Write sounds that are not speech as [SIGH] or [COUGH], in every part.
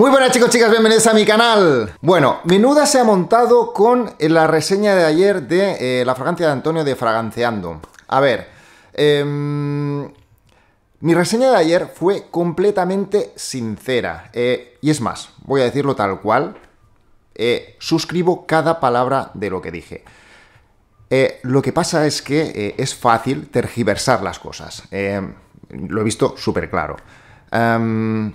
Muy buenas chicos, chicas, bienvenidos a mi canal. Bueno, menuda se ha montado con eh, la reseña de ayer de eh, la fragancia de Antonio de Fraganceando. A ver, em, mi reseña de ayer fue completamente sincera. Eh, y es más, voy a decirlo tal cual. suscribo cada palabra de lo que dije. lo que pasa es que es fácil tergiversar las cosas. lo he visto súper claro. Em,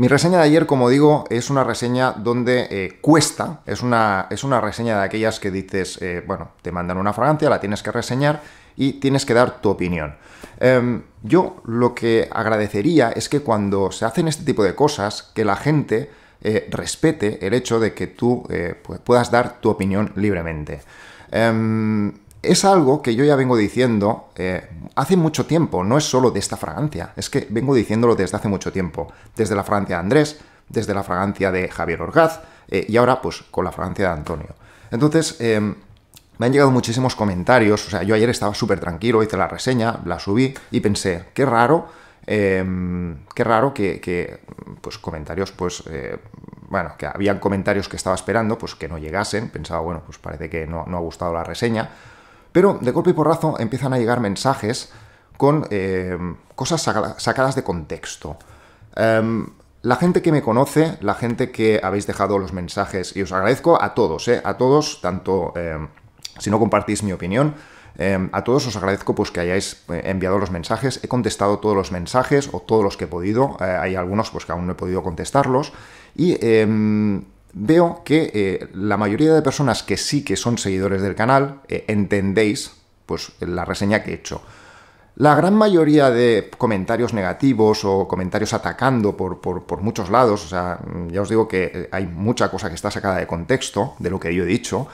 mi reseña de ayer, como digo, es una reseña donde eh, cuesta, es una, es una reseña de aquellas que dices, eh, bueno, te mandan una fragancia, la tienes que reseñar y tienes que dar tu opinión. Em, yo lo que agradecería es que cuando se hacen este tipo de cosas, que la gente eh, respete el hecho de que tú puedas dar tu opinión libremente. Em, es algo que yo ya vengo diciendo hace mucho tiempo, no es solo de esta fragancia, es que vengo diciéndolo desde hace mucho tiempo, desde la fragancia de Andrés, desde la fragancia de Javier Orgaz eh, y ahora pues con la fragancia de Antonio. Entonces, em, me han llegado muchísimos comentarios, o sea, yo ayer estaba súper tranquilo, hice la reseña, la subí y pensé, qué raro, em, qué raro que, pues comentarios, pues, eh, bueno, que habían comentarios que estaba esperando, pues que no llegasen, pensaba, bueno, pues parece que no, no ha gustado la reseña, pero de golpe y porrazo empiezan a llegar mensajes con eh, cosas sacadas de contexto. Em, la gente que me conoce, la gente que habéis dejado los mensajes, y os agradezco a todos, eh, a todos, tanto em, si no compartís mi opinión, em, a todos os agradezco pues, que hayáis eh, enviado los mensajes. He contestado todos los mensajes o todos los que he podido. hay algunos pues, que aún no he podido contestarlos. Y veo que eh, la mayoría de personas que sí que son seguidores del canal eh, entendéis pues la reseña que he hecho. La gran mayoría de comentarios negativos o comentarios atacando por, muchos lados, o sea, ya os digo que eh, hay mucha cosa que está sacada de contexto de lo que yo he dicho,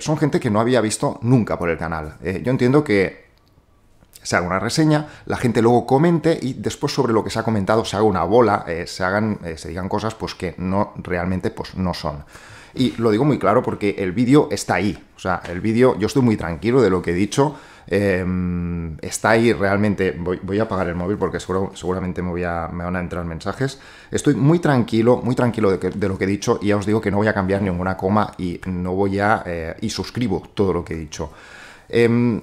son gente que no había visto nunca por el canal. yo entiendo que se haga una reseña, la gente luego comente y después sobre lo que se ha comentado se haga una bola, eh, se, hagan, eh, se digan cosas pues, que no realmente pues, no son. Y lo digo muy claro porque el vídeo está ahí. O sea, el vídeo, yo estoy muy tranquilo de lo que he dicho. Em, está ahí realmente. Voy, a apagar el móvil porque seguro, seguramente me, voy a, van a entrar mensajes. Estoy muy tranquilo, muy tranquilo de, lo que he dicho. Y ya os digo que no voy a cambiar ninguna coma y no voy a. Eh, y suscribo todo lo que he dicho. Em,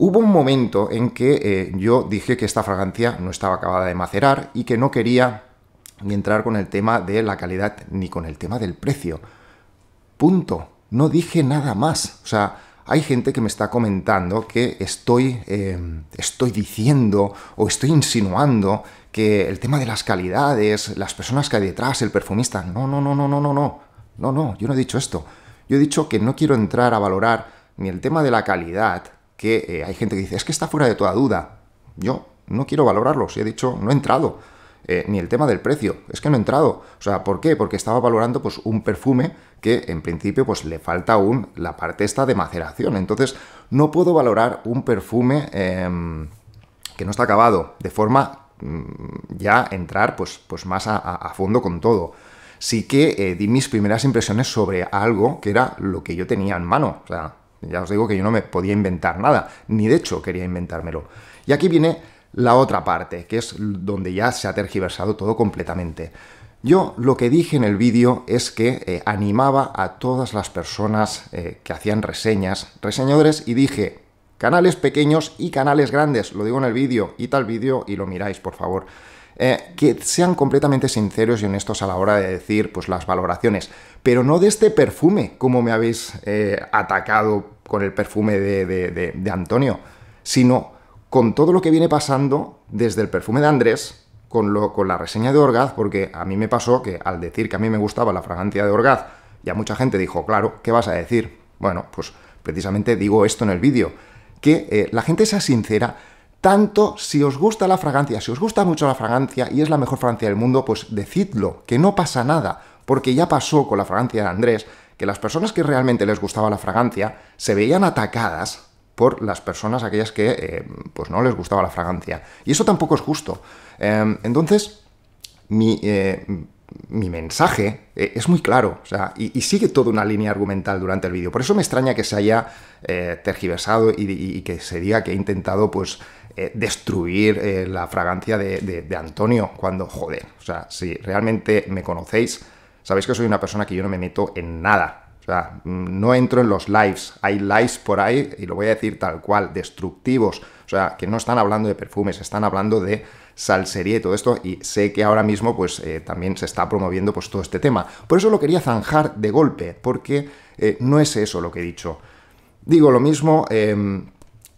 Hubo un momento en que eh, yo dije que esta fragancia no estaba acabada de macerar y que no quería ni entrar con el tema de la calidad ni con el tema del precio. Punto. No dije nada más. O sea, hay gente que me está comentando que estoy, eh, estoy diciendo o estoy insinuando que el tema de las calidades, las personas que hay detrás, el perfumista. No, no, no, no, no, no, no. No, no, yo no he dicho esto. Yo he dicho que no quiero entrar a valorar ni el tema de la calidad, que eh, hay gente que dice, es que está fuera de toda duda. Yo no quiero valorarlo, si he dicho, no he entrado. Eh, ni el tema del precio, es que no he entrado. O sea, ¿por qué? Porque estaba valorando pues, un perfume que en principio pues, le falta aún la parte esta de maceración. Entonces, no puedo valorar un perfume em, que no está acabado, de forma mm, ya entrar pues, pues más a, fondo con todo sí que eh, di mis primeras impresiones sobre algo que era lo que yo tenía en mano. O sea, ya os digo que yo no me podía inventar nada, ni de hecho quería inventármelo. Y aquí viene la otra parte, que es donde ya se ha tergiversado todo completamente. Yo lo que dije en el vídeo es que eh, animaba a todas las personas eh, que hacían reseñas, reseñadores, y dije, canales pequeños y canales grandes, lo digo en el vídeo, y tal vídeo y lo miráis, por favor. Eh, que sean completamente sinceros y honestos a la hora de decir pues, las valoraciones, pero no de este perfume, como me habéis eh, atacado con el perfume de, Antonio, sino con todo lo que viene pasando desde el perfume de Andrés, con, lo, con, la reseña de Orgaz, porque a mí me pasó que al decir que a mí me gustaba la fragancia de Orgaz, ya mucha gente dijo, claro, ¿qué vas a decir? Bueno, pues precisamente digo esto en el vídeo, que eh, la gente sea sincera tanto si os gusta la fragancia, si os gusta mucho la fragancia y es la mejor fragancia del mundo, pues decidlo, que no pasa nada, porque ya pasó con la fragancia de Andrés, que las personas que realmente les gustaba la fragancia se veían atacadas por las personas aquellas que eh, pues no les gustaba la fragancia. Y eso tampoco es justo. Em, entonces, mi, eh, mi mensaje eh, es muy claro, o sea, y, sigue toda una línea argumental durante el vídeo. Por eso me extraña que se haya tergiversado y, y, que se diga que he intentado, pues, eh, destruir eh, la fragancia de, Antonio cuando, joder, o sea, si realmente me conocéis, sabéis que soy una persona que yo no me meto en nada. O sea, mm, no entro en los lives. Hay lives por ahí, y lo voy a decir tal cual, destructivos. O sea, que no están hablando de perfumes, están hablando de salsería y todo esto, y sé que ahora mismo pues eh, también se está promoviendo pues todo este tema. Por eso lo quería zanjar de golpe, porque no es eso lo que he dicho. Digo lo mismo em,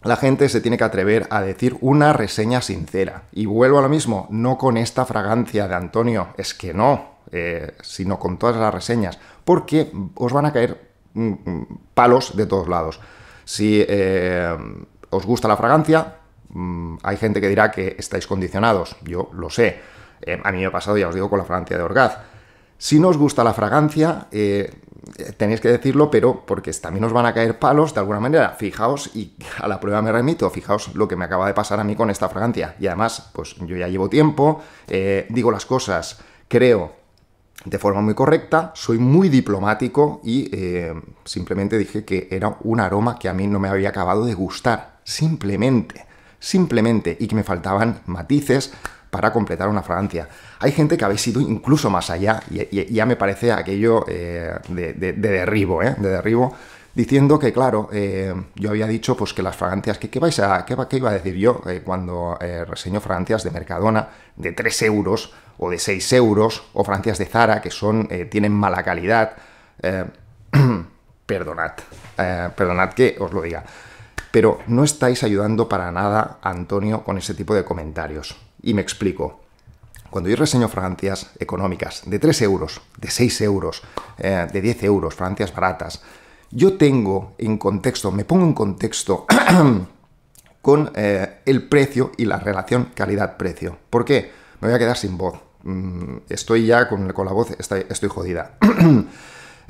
la gente se tiene que atrever a decir una reseña sincera. Y vuelvo a lo mismo, no con esta fragancia de Antonio, es que no, eh, sino con todas las reseñas, porque os van a caer mm, mm, palos de todos lados. Si eh, os gusta la fragancia, mm, hay gente que dirá que estáis condicionados, yo lo sé. Eh, a mí ha pasado, ya os digo, con la fragancia de Orgaz. Si no os gusta la fragancia, eh, tenéis que decirlo, pero porque también os van a caer palos de alguna manera. Fijaos, y a la prueba me remito, fijaos lo que me acaba de pasar a mí con esta fragancia. Y además, pues yo ya llevo tiempo, eh, digo las cosas, creo de forma muy correcta, soy muy diplomático y eh, simplemente dije que era un aroma que a mí no me había acabado de gustar. Simplemente, simplemente, y que me faltaban matices para completar una fragancia. Hay gente que habéis ido incluso más allá, y, ya me parece aquello eh, de, derribo, ¿eh? De derribo, diciendo que, claro, eh, yo había dicho pues que las fragancias, que, vais a, iba a decir yo eh, cuando reseño fragancias de Mercadona de 3 euros o de 6 euros, o fragancias de Zara que son, tienen mala calidad? [CLEARS THROAT] perdonad, perdonad que os lo diga. Pero no estáis ayudando para nada Antonio con ese tipo de comentarios. Y me explico. Cuando yo reseño fragancias económicas de 3 euros, de 6 euros, eh, de 10 euros, fragancias baratas, yo tengo en contexto, me pongo en contexto [CLEARS THROAT] con eh, el precio y la relación calidad-precio. ¿Por qué? Me voy a quedar sin voz. Mm, estoy ya con, la voz, estoy, estoy jodida. [CLEARS THROAT]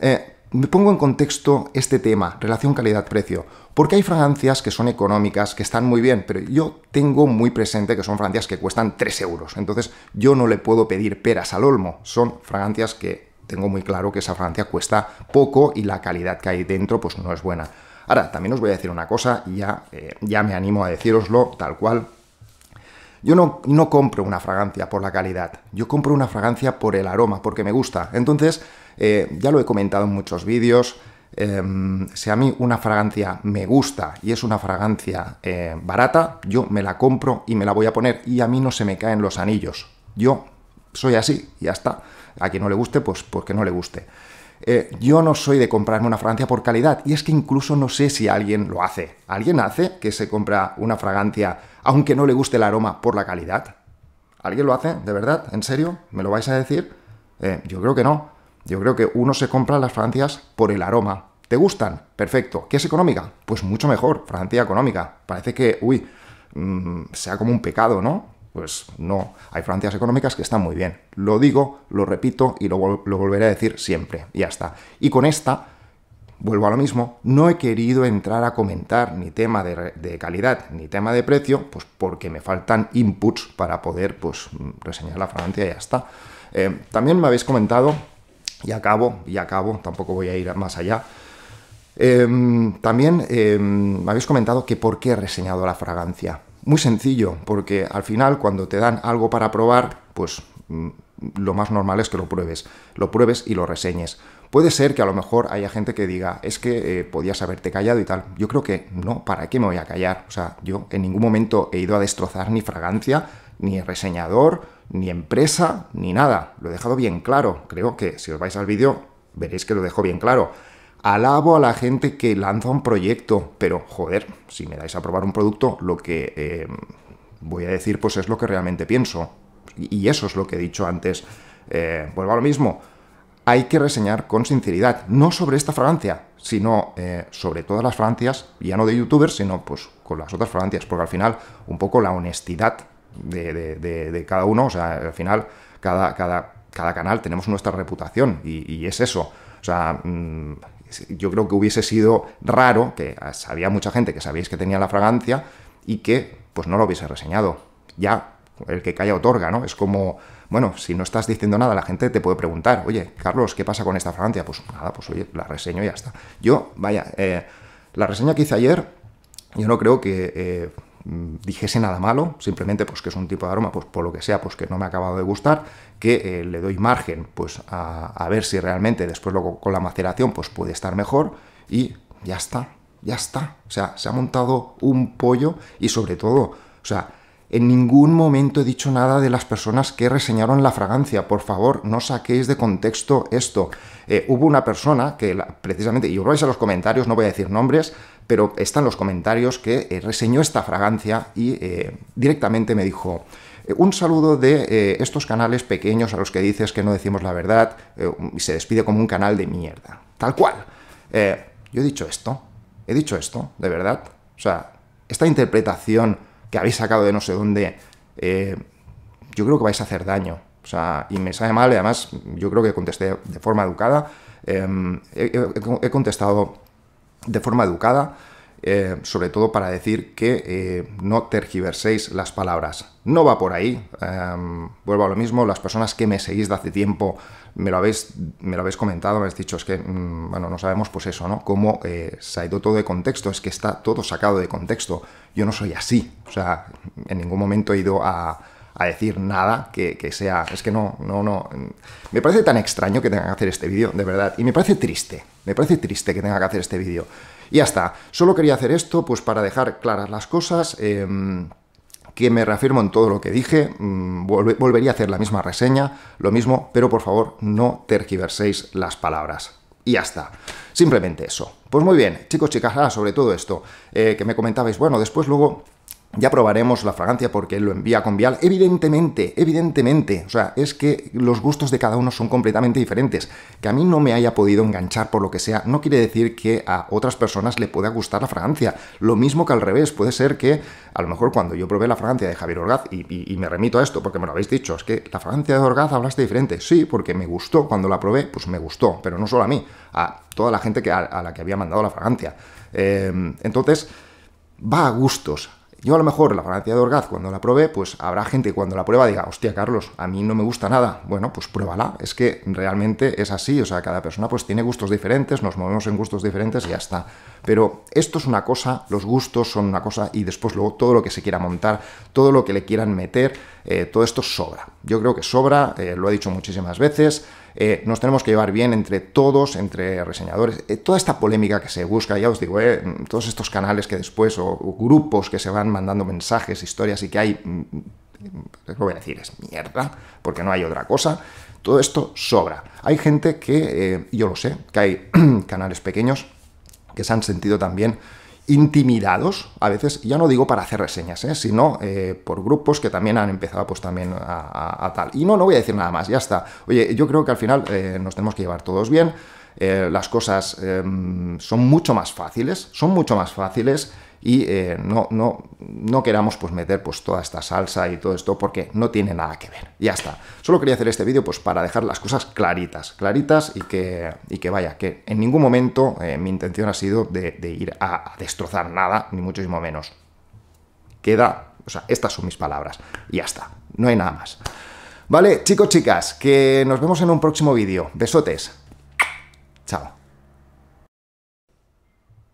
Eh, me pongo en contexto este tema, relación calidad-precio, porque hay fragancias que son económicas, que están muy bien, pero yo tengo muy presente que son fragancias que cuestan 3 euros, entonces yo no le puedo pedir peras al olmo, son fragancias que tengo muy claro que esa fragancia cuesta poco y la calidad que hay dentro pues no es buena. Ahora, también os voy a decir una cosa, y ya, eh, ya me animo a deciroslo tal cual, yo no, compro una fragancia por la calidad, yo compro una fragancia por el aroma, porque me gusta. Entonces, eh, ya lo he comentado en muchos vídeos, em, si a mí una fragancia me gusta y es una fragancia eh, barata, yo me la compro y me la voy a poner y a mí no se me caen los anillos. Yo soy así, ya está. A quien no le guste, pues porque no le guste. Eh, yo no soy de comprarme una fragancia por calidad y es que incluso no sé si alguien lo hace. ¿Alguien hace que se compra una fragancia aunque no le guste el aroma por la calidad? ¿Alguien lo hace? ¿De verdad? ¿En serio? ¿Me lo vais a decir? Eh, yo creo que no. Yo creo que uno se compra las fragancias por el aroma. ¿Te gustan? Perfecto. ¿Qué es económica? Pues mucho mejor, fragancia económica. Parece que, uy, mm, sea como un pecado, ¿no? Pues no, hay fragancias económicas que están muy bien. Lo digo, lo repito y lo, volveré a decir siempre. Y ya está. Y con esta vuelvo a lo mismo, no he querido entrar a comentar ni tema de, calidad ni tema de precio, pues porque me faltan inputs para poder pues, reseñar la fragancia, y ya está. Eh, también me habéis comentado, y acabo, y acabo, tampoco voy a ir más allá. Em, también em, me habéis comentado que por qué he reseñado la fragancia. Muy sencillo, porque al final cuando te dan algo para probar, pues mm, lo más normal es que lo pruebes, lo pruebes y lo reseñes. Puede ser que a lo mejor haya gente que diga, es que eh, podías haberte callado y tal. Yo creo que no, ¿para qué me voy a callar? O sea, yo en ningún momento he ido a destrozar ni fragancia, ni reseñador, ni empresa, ni nada. Lo he dejado bien claro. Creo que si os vais al vídeo veréis que lo dejo bien claro alabo a la gente que lanza un proyecto, pero joder, si me dais a probar un producto, lo que eh, voy a decir pues es lo que realmente pienso. Y eso es lo que he dicho antes. Eh, vuelvo a lo mismo. Hay que reseñar con sinceridad, no sobre esta fragancia, sino eh, sobre todas las fragancias, ya no de youtubers, sino pues con las otras fragancias, porque al final un poco la honestidad de, cada uno, o sea, al final cada, canal tenemos nuestra reputación y, es eso. O sea, mm, yo creo que hubiese sido raro, que había ah, mucha gente que sabíais que tenía la fragancia y que pues no lo hubiese reseñado. Ya, el que calla otorga, ¿no? Es como, bueno, si no estás diciendo nada, la gente te puede preguntar, oye, Carlos, ¿qué pasa con esta fragancia? Pues nada, pues oye, la reseño y ya está. Yo, vaya, eh, la reseña que hice ayer, yo no creo que... Eh, Mm, dijese nada malo, simplemente pues que es un tipo de aroma, pues por lo que sea, pues que no me ha acabado de gustar, que eh, le doy margen pues a, ver si realmente después luego con la maceración pues puede estar mejor y ya está, ya está. O sea, se ha montado un pollo y sobre todo, o sea, en ningún momento he dicho nada de las personas que reseñaron la fragancia. Por favor, no saquéis de contexto esto. Eh, hubo una persona que precisamente, y os vais a los comentarios, no voy a decir nombres, pero están los comentarios que eh, reseñó esta fragancia y eh, directamente me dijo, eh, un saludo de estos canales pequeños a los que dices que no decimos la verdad y se despide como un canal de mierda. Tal cual. yo he dicho esto. He dicho esto, de verdad. O sea, esta interpretación que habéis sacado de no sé dónde, yo creo que vais a hacer daño. O sea, y me sale mal, y además yo creo que contesté de forma educada. Em, he, contestado de forma educada, eh, sobre todo para decir que eh, no tergiverséis las palabras. No va por ahí, em, vuelvo a lo mismo, las personas que me seguís de hace tiempo me lo habéis, me lo habéis comentado, me habéis dicho, es que, mm, bueno, no sabemos pues eso, ¿no? Cómo eh, se ha ido todo de contexto, es que está todo sacado de contexto. Yo no soy así, o sea, en ningún momento he ido a a decir nada que, sea. Es que no, no, no. Me parece tan extraño que tenga que hacer este vídeo, de verdad. Y me parece triste. Me parece triste que tenga que hacer este vídeo. Y ya está. Solo quería hacer esto, pues para dejar claras las cosas. Em, que me reafirmo en todo lo que dije, mm, volvería a hacer la misma reseña, lo mismo, pero por favor no tergiverséis las palabras. Y ya está. Simplemente eso. Pues muy bien, chicos, chicas, sobre todo esto, eh, que me comentabais, bueno, después luego ya probaremos la fragancia porque lo envía con Vial. Evidentemente, evidentemente. O sea, es que los gustos de cada uno son completamente diferentes. Que a mí no me haya podido enganchar por lo que sea, no quiere decir que a otras personas le pueda gustar la fragancia. Lo mismo que al revés. Puede ser que, a lo mejor, cuando yo probé la fragancia de Javier Orgaz, y, me remito a esto porque me lo habéis dicho, es que la fragancia de Orgaz hablaste diferente. Sí, porque me gustó. Cuando la probé, pues me gustó. Pero no solo a mí, a toda la gente que, a, la que había mandado la fragancia. Eh, entonces, va a gustos yo a lo mejor la farmacia de Orgaz cuando la probé, pues habrá gente que cuando la prueba diga, hostia Carlos, a mí no me gusta nada. Bueno, pues pruébala, es que realmente es así, o sea, cada persona pues tiene gustos diferentes, nos movemos en gustos diferentes y ya está. Pero esto es una cosa, los gustos son una cosa y después luego todo lo que se quiera montar, todo lo que le quieran meter, eh, todo esto sobra. Yo creo que sobra, eh, lo he dicho muchísimas veces. Eh, nos tenemos que llevar bien entre todos, entre reseñadores, eh, toda esta polémica que se busca, ya os digo, eh, todos estos canales que después, o, grupos que se van mandando mensajes, historias y que hay, mm, mm, No voy a decir, es mierda, porque no hay otra cosa, todo esto sobra. Hay gente que, yo lo sé, que hay [CLEARS THROAT] canales pequeños que se han sentido también intimidados, a veces, ya no digo para hacer reseñas, ¿eh? sino eh, por grupos que también han empezado pues también a, tal. Y no, no voy a decir nada más, ya está. Oye, yo creo que al final eh, nos tenemos que llevar todos bien, las cosas em, son mucho más fáciles, son mucho más fáciles y eh, no, no, no queramos pues meter pues toda esta salsa y todo esto porque no tiene nada que ver. Ya está. Solo quería hacer este vídeo pues para dejar las cosas claritas, claritas y que, que vaya, que en ningún momento eh, mi intención ha sido de, ir a, destrozar nada, ni mucho menos. Queda, o sea, estas son mis palabras. Y ya está, no hay nada más. Vale, chicos, chicas, que nos vemos en un próximo vídeo. Besotes. Chao.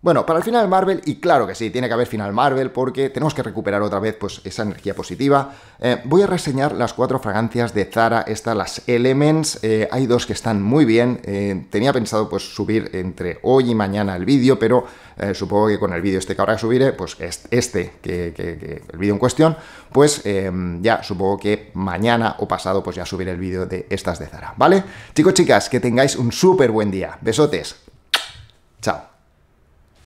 Bueno, para el final Marvel, y claro que sí, tiene que haber final Marvel porque tenemos que recuperar otra vez pues, esa energía positiva. Eh, voy a reseñar las cuatro fragancias de Zara, estas las Elements, eh, hay dos que están muy bien, eh, tenía pensado pues subir entre hoy y mañana el vídeo, pero supongo que con el vídeo este que ahora subiré, pues este, que, el vídeo en cuestión, pues ya supongo que mañana o pasado pues ya subiré el vídeo de estas de Zara, ¿vale? Chicos, chicas, que tengáis un súper buen día, besotes, chao.